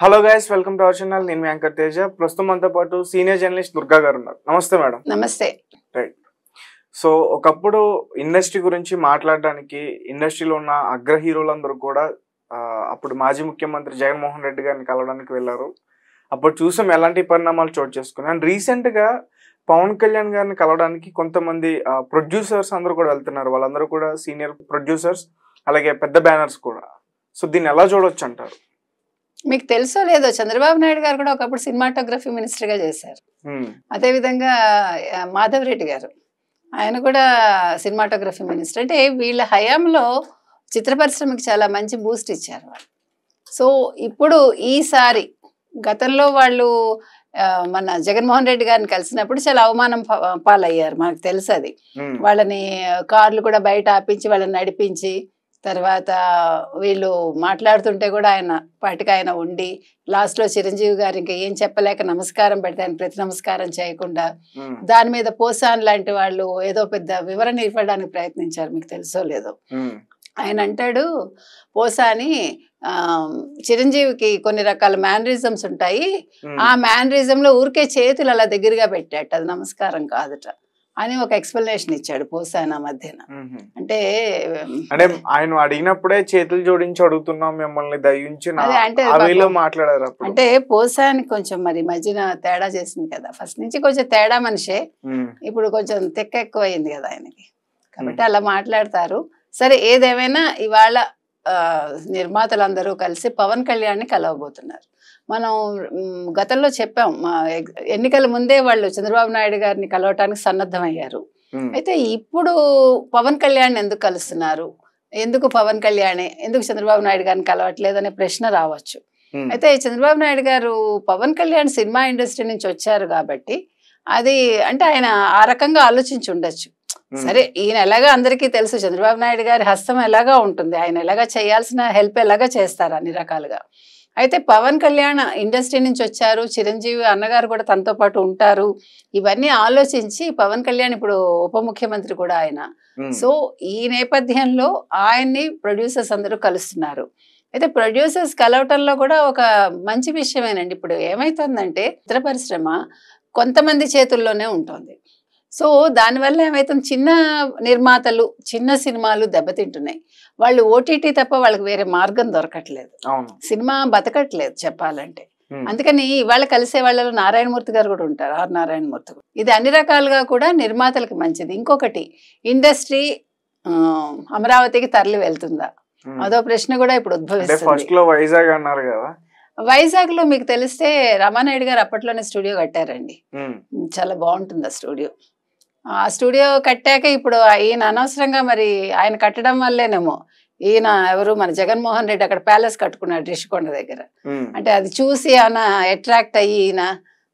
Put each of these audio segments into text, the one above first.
hello guys welcome to our channel నేను వెంకర్ తేజ ప్రస్తుతం మనతో పాటు సీనియర్ జర్నలిస్ట్ దుర్గా గారు ఉన్నారు నమస్తే మేడం నమస్తే రైట్ సో ఒకప్పుడు ఇండస్ట్రీ గురించి మాట్లాడడానికి ఇండస్ట్రీలో ఉన్న అగ్ర హీరోలందరూ కూడా అప్పుడు మాజీ ముఖ్యమంత్రి జగన్మోహన్ రెడ్డి గారిని కలవడానికి వెళ్ళారు అప్పుడు చూసాం ఎలాంటి పరిణామాలు చోటు చేసుకుని అండ్ రీసెంట్గా పవన్ కళ్యాణ్ గారిని కలవడానికి కొంతమంది ప్రొడ్యూసర్స్ అందరూ కూడా వెళ్తున్నారు వాళ్ళందరూ కూడా సీనియర్ ప్రొడ్యూసర్స్ అలాగే పెద్ద బ్యానర్స్ కూడా సో దీన్ని ఎలా చూడొచ్చు అంటారు మీకు తెలుసో లేదో చంద్రబాబు నాయుడు గారు కూడా ఒకప్పుడు సినిమాటోగ్రఫీ మినిస్టర్ గా చేశారు అదే విధంగా మాధవ్ రెడ్డి గారు ఆయన కూడా సినిమాటోగ్రఫీ మినిస్టర్ అంటే వీళ్ళ హయాంలో చిత్ర పరిశ్రమకి చాలా మంచి బూస్ట్ ఇచ్చారు సో ఇప్పుడు ఈసారి గతంలో వాళ్ళు మన జగన్మోహన్ రెడ్డి గారిని కలిసినప్పుడు చాలా అవమానం పాలయ్యారు మనకు తెలుసు అది వాళ్ళని కార్లు కూడా బయట ఆపించి వాళ్ళని నడిపించి తర్వాత వీళ్ళు మాట్లాడుతుంటే కూడా ఆయన పాటికి ఆయన ఉండి లాస్ట్లో చిరంజీవి గారు ఇంకా ఏం చెప్పలేక నమస్కారం పెడితే ఆయన ప్రతి నమస్కారం చేయకుండా దాని మీద పోసాన్ లాంటి వాళ్ళు ఏదో పెద్ద వివరణ ఇవ్వడానికి ప్రయత్నించారు మీకు తెలుసో లేదో ఆయన అంటాడు పోసాని చిరంజీవికి కొన్ని రకాల మేనరిజమ్స్ ఉంటాయి ఆ మేనరిజంలో ఊరికే చేతులు అలా దగ్గరగా పెట్టాట అది నమస్కారం కాదుట అని ఒక ఎక్స్ప్లెనేషన్ ఇచ్చాడు పోసాయన మధ్యన అంటే అంటే ఆయన అడిగినప్పుడే చేతులు జోడించి అడుగుతున్నాం మిమ్మల్ని దయించి మాట్లాడారు అంటే పోసాని కొంచెం మరి మధ్యన తేడా చేసింది కదా ఫస్ట్ నుంచి కొంచెం తేడా మనిషే ఇప్పుడు కొంచెం తెక్క ఎక్కువ అయింది కదా ఆయనకి కాబట్టి అలా మాట్లాడతారు సరే ఏదేమైనా ఇవాళ నిర్మాతలందరూ కలిసి పవన్ కళ్యాణ్ ని కలవబోతున్నారు మనం గతంలో చెప్పాం మా ఎన్నికల ముందే వాళ్ళు చంద్రబాబు నాయుడు గారిని కలవటానికి సన్నద్ధమయ్యారు అయితే ఇప్పుడు పవన్ కళ్యాణ్ ఎందుకు కలుస్తున్నారు ఎందుకు పవన్ కళ్యాణే ఎందుకు చంద్రబాబు నాయుడు గారిని కలవట్లేదు అనే ప్రశ్న రావచ్చు అయితే చంద్రబాబు నాయుడు గారు పవన్ కళ్యాణ్ సినిమా ఇండస్ట్రీ నుంచి వచ్చారు కాబట్టి అది అంటే ఆయన ఆ రకంగా ఆలోచించి ఉండొచ్చు సరే ఈయన ఎలాగా అందరికీ తెలుసు చంద్రబాబు నాయుడు గారి హస్తం ఎలాగా ఉంటుంది ఆయన ఎలాగా చేయాల్సిన హెల్ప్ ఎలాగా చేస్తారు అన్ని రకాలుగా అయితే పవన్ కళ్యాణ్ ఇండస్ట్రీ నుంచి వచ్చారు చిరంజీవి అన్నగారు కూడా తనతో పాటు ఉంటారు ఇవన్నీ ఆలోచించి పవన్ కళ్యాణ్ ఇప్పుడు ఉప ముఖ్యమంత్రి కూడా ఆయన సో ఈ నేపథ్యంలో ఆయన్ని ప్రొడ్యూసర్స్ అందరూ కలుస్తున్నారు అయితే ప్రొడ్యూసర్స్ కలవటంలో కూడా ఒక మంచి విషయమేనండి ఇప్పుడు ఏమైతుందంటే చిత్ర పరిశ్రమ కొంతమంది చేతుల్లోనే ఉంటుంది సో దానివల్ల ఏమైతే చిన్న నిర్మాతలు చిన్న సినిమాలు దెబ్బతింటున్నాయి వాళ్ళు ఓటీటీ తప్ప వాళ్ళకి వేరే మార్గం దొరకట్లేదు సినిమా బతకట్లేదు చెప్పాలంటే అందుకని ఇవాళ కలిసే వాళ్ళలో నారాయణమూర్తి గారు కూడా ఉంటారు ఆర్ నారాయణమూర్తి ఇది అన్ని రకాలుగా కూడా నిర్మాతలకు మంచిది ఇంకొకటి ఇండస్ట్రీ అమరావతికి తరలి వెళ్తుందా అదో ప్రశ్న కూడా ఇప్పుడు ఉద్భవిస్తుంది వైజాగ్ లో మీకు తెలిస్తే రమానాయుడు గారు అప్పట్లోనే స్టూడియో కట్టారండి చాలా బాగుంటుంది ఆ స్టూడియో ఆ స్టూడియో కట్టాక ఇప్పుడు ఈయన అనవసరంగా మరి ఆయన కట్టడం వల్లేనేమో ఈయన ఎవరు మన జగన్మోహన్ రెడ్డి అక్కడ ప్యాలెస్ కట్టుకున్నాడు రిషికొండ దగ్గర అంటే అది చూసి ఆయన అట్రాక్ట్ అయ్యి ఈయన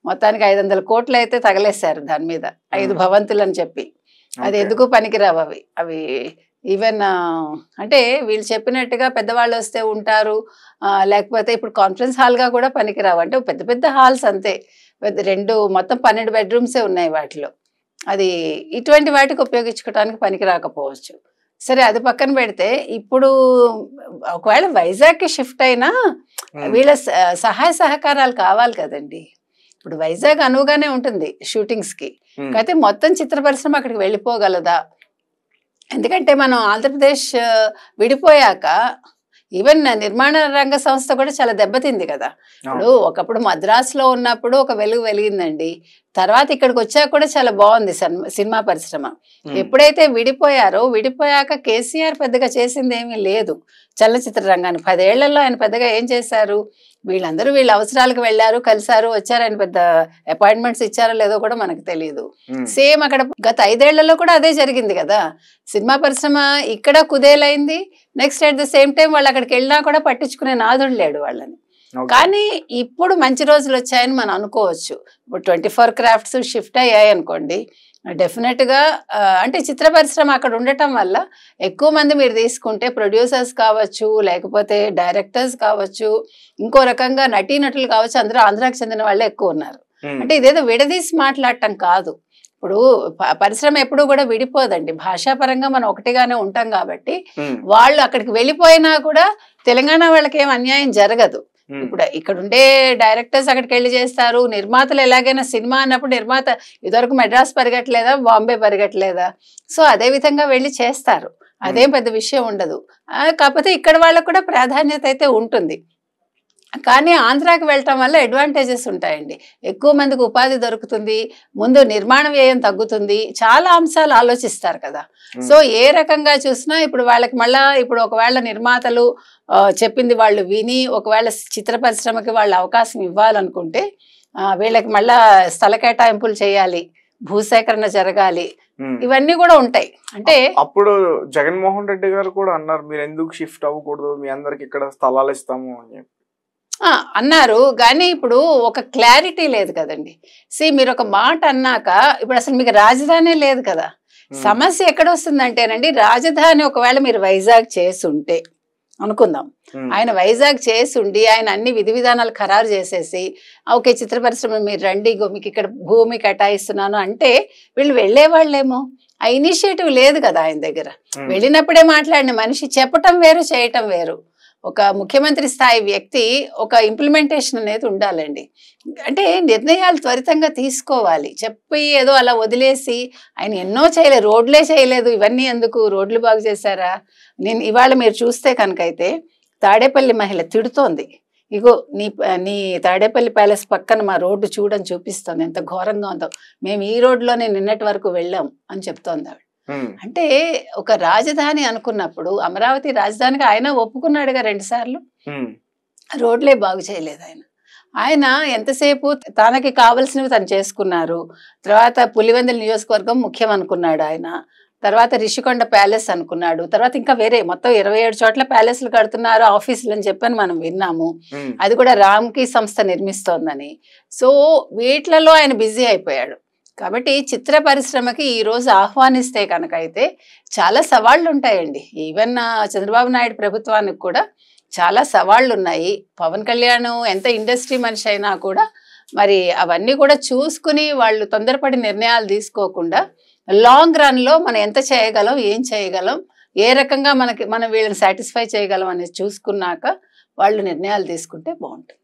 మొత్తానికి ఐదు వందల కోట్లు అయితే తగలేశారు దాని మీద ఐదు భవంతులు అని చెప్పి అది ఎందుకు పనికిరావు అవి అవి ఈవెన్ అంటే వీళ్ళు చెప్పినట్టుగా పెద్దవాళ్ళు వస్తే ఉంటారు లేకపోతే ఇప్పుడు కాన్ఫరెన్స్ హాల్గా కూడా పనికిరావు అంటే పెద్ద పెద్ద హాల్స్ అంతే రెండు మొత్తం పన్నెండు బెడ్రూమ్సే ఉన్నాయి వాటిలో అది ఇటువంటి వాటికి ఉపయోగించుకోవడానికి పనికి రాకపోవచ్చు సరే అది పక్కన పెడితే ఇప్పుడు ఒకవేళ వైజాగ్కి షిఫ్ట్ అయినా వీళ్ళ సహాయ సహకారాలు కావాలి కదండి ఇప్పుడు వైజాగ్ అనువుగానే ఉంటుంది షూటింగ్స్కి అయితే మొత్తం చిత్ర పరిశ్రమ అక్కడికి వెళ్ళిపోగలదా ఎందుకంటే మనం ఆంధ్రప్రదేశ్ విడిపోయాక ఈవెన్ నిర్మాణ రంగ సంస్థ కూడా చాలా దెబ్బతింది కదా ఇప్పుడు ఒకప్పుడు మద్రాసులో ఉన్నప్పుడు ఒక వెలుగు వెలిగిందండి తర్వాత ఇక్కడికి వచ్చాక కూడా చాలా బాగుంది సినిమా పరిశ్రమ ఎప్పుడైతే విడిపోయారో విడిపోయాక కేసీఆర్ పెద్దగా చేసింది ఏమీ లేదు చలనచిత్ర రంగాన్ని పదేళ్లలో ఆయన పెద్దగా ఏం చేశారు వీళ్ళందరూ వీళ్ళ అవసరాలకు వెళ్ళారు కలిసారు వచ్చారు ఆయన పెద్ద అపాయింట్మెంట్స్ ఇచ్చారో లేదో కూడా మనకు తెలియదు సేమ్ అక్కడ గత ఐదేళ్లలో కూడా అదే జరిగింది కదా సినిమా పరిశ్రమ ఇక్కడ కుదేలైంది next at the same time వాళ్ళు అక్కడికి వెళ్ళినా కూడా పట్టించుకునే నాదుడు లేడు వాళ్ళని కానీ ఇప్పుడు మంచి రోజులు వచ్చాయని మనం అనుకోవచ్చు ఇప్పుడు ట్వంటీ ఫోర్ క్రాఫ్ట్స్ షిఫ్ట్ అయ్యాయి అనుకోండి డెఫినెట్గా అంటే చిత్ర పరిశ్రమ అక్కడ ఉండటం వల్ల ఎక్కువ మంది మీరు తీసుకుంటే ప్రొడ్యూసర్స్ కావచ్చు లేకపోతే డైరెక్టర్స్ కావచ్చు ఇంకో రకంగా నటీనటులు కావచ్చు అందరూ ఆంధ్రాకి చెందిన వాళ్ళే ఎక్కువ ఉన్నారు అంటే ఇదేదో విడదీసి మాట్లాడటం కాదు ఇప్పుడు పరిశ్రమ ఎప్పుడూ కూడా విడిపోదండి భాషాపరంగా మనం ఒకటిగానే ఉంటాం కాబట్టి వాళ్ళు అక్కడికి వెళ్ళిపోయినా కూడా తెలంగాణ వాళ్ళకి ఏం అన్యాయం జరగదు ఇప్పుడు ఇక్కడ ఉండే డైరెక్టర్స్ అక్కడికి వెళ్ళి చేస్తారు నిర్మాతలు ఎలాగైనా సినిమా అన్నప్పుడు నిర్మాత ఇదివరకు మెడ్రాస్ పరిగట్లేదా బాంబే పరిగట్లేదా సో అదే విధంగా వెళ్ళి చేస్తారు అదేం పెద్ద విషయం ఉండదు కాకపోతే ఇక్కడ వాళ్ళకు కూడా ప్రాధాన్యత అయితే ఉంటుంది కానీ ఆంధ్రాకి వెళ్ళటం వల్ల అడ్వాంటేజెస్ ఉంటాయండి ఎక్కువ మందికి ఉపాధి దొరుకుతుంది ముందు నిర్మాణ వ్యయం తగ్గుతుంది చాలా అంశాలు ఆలోచిస్తారు కదా సో ఏ రకంగా చూసినా ఇప్పుడు వాళ్ళకి మళ్ళా ఇప్పుడు ఒకవేళ నిర్మాతలు చెప్పింది వాళ్ళు విని ఒకవేళ చిత్ర పరిశ్రమకి వాళ్ళు అవకాశం ఇవ్వాలనుకుంటే వీళ్ళకి మళ్ళా స్థల కేటాయింపులు చేయాలి భూసేకరణ జరగాలి ఇవన్నీ కూడా ఉంటాయి అంటే అప్పుడు జగన్మోహన్ రెడ్డి గారు కూడా అన్నారు మీరు ఎందుకు షిఫ్ట్ అవ్వకూడదు మీ అందరికి ఇక్కడ స్థలాలు ఇస్తాము అని చెప్పి అన్నారు కానీ ఇప్పుడు ఒక క్లారిటీ లేదు కదండి సి మీరు ఒక మాట అన్నాక ఇప్పుడు అసలు మీకు రాజధాని లేదు కదా సమస్య ఎక్కడ వస్తుందంటేనండి రాజధాని ఒకవేళ మీరు వైజాగ్ చేసి ఉంటే అనుకుందాం ఆయన వైజాగ్ చేసి ఉండి ఆయన అన్ని విధి విధానాలు ఖరారు చేసేసి ఓకే చిత్ర పరిశ్రమ మీరు రండి మీకు ఇక్కడ భూమి కేటాయిస్తున్నాను అంటే వీళ్ళు వెళ్ళేవాళ్ళేమో ఆ ఇనిషియేటివ్ లేదు కదా ఆయన దగ్గర వెళ్ళినప్పుడే మాట్లాడిన మనిషి చెప్పటం వేరు చేయటం వేరు ఒక ముఖ్యమంత్రి స్థాయి వ్యక్తి ఒక ఇంప్లిమెంటేషన్ అనేది ఉండాలండి అంటే నిర్ణయాలు త్వరితంగా తీసుకోవాలి చెప్పి ఏదో అలా వదిలేసి ఆయన ఎన్నో చేయలేదు రోడ్లే చేయలేదు ఇవన్నీ ఎందుకు రోడ్లు బాగు చేశారా నేను ఇవాళ మీరు చూస్తే కనుకైతే తాడేపల్లి మహిళ తిడుతోంది ఇగో నీ నీ తాడేపల్లి ప్యాలెస్ పక్కన మా రోడ్డు చూడని చూపిస్తుంది ఎంత ఘోరంగా ఉందో మేము ఈ రోడ్లోనే నిన్నటి వరకు వెళ్ళాం అని చెప్తోంది ఆవిడ అంటే ఒక రాజధాని అనుకున్నప్పుడు అమరావతి రాజధానిగా ఆయన ఒప్పుకున్నాడుగా రెండు సార్లు రోడ్లే బాగు చేయలేదు ఆయన ఆయన ఎంతసేపు తనకి కావలసినవి తను చేసుకున్నారు తర్వాత పులివెందుల నియోజకవర్గం ముఖ్యం అనుకున్నాడు ఆయన తర్వాత రిషికొండ ప్యాలెస్ అనుకున్నాడు తర్వాత ఇంకా వేరే మొత్తం ఇరవై ఏడు చోట్ల ప్యాలెస్లు కడుతున్నారు ఆఫీసులు అని చెప్పని మనం విన్నాము అది కూడా రామ్కి సంస్థ నిర్మిస్తోందని సో వీటిలలో ఆయన బిజీ అయిపోయాడు కాబట్టి చిత్ర పరిశ్రమకి ఈరోజు ఆహ్వానిస్తే కనుక అయితే చాలా సవాళ్ళు ఉంటాయండి ఈవెన్ చంద్రబాబు నాయుడు ప్రభుత్వానికి కూడా చాలా సవాళ్ళు ఉన్నాయి పవన్ కళ్యాణ్ ఎంత ఇండస్ట్రీ మనిషి అయినా కూడా మరి అవన్నీ కూడా చూసుకుని వాళ్ళు తొందరపడి నిర్ణయాలు తీసుకోకుండా లాంగ్ రన్లో మనం ఎంత చేయగలం ఏం చేయగలం ఏ రకంగా మనకి మనం వీళ్ళని సాటిస్ఫై చేయగలం అనేది చూసుకున్నాక వాళ్ళు నిర్ణయాలు తీసుకుంటే బాగుంటుంది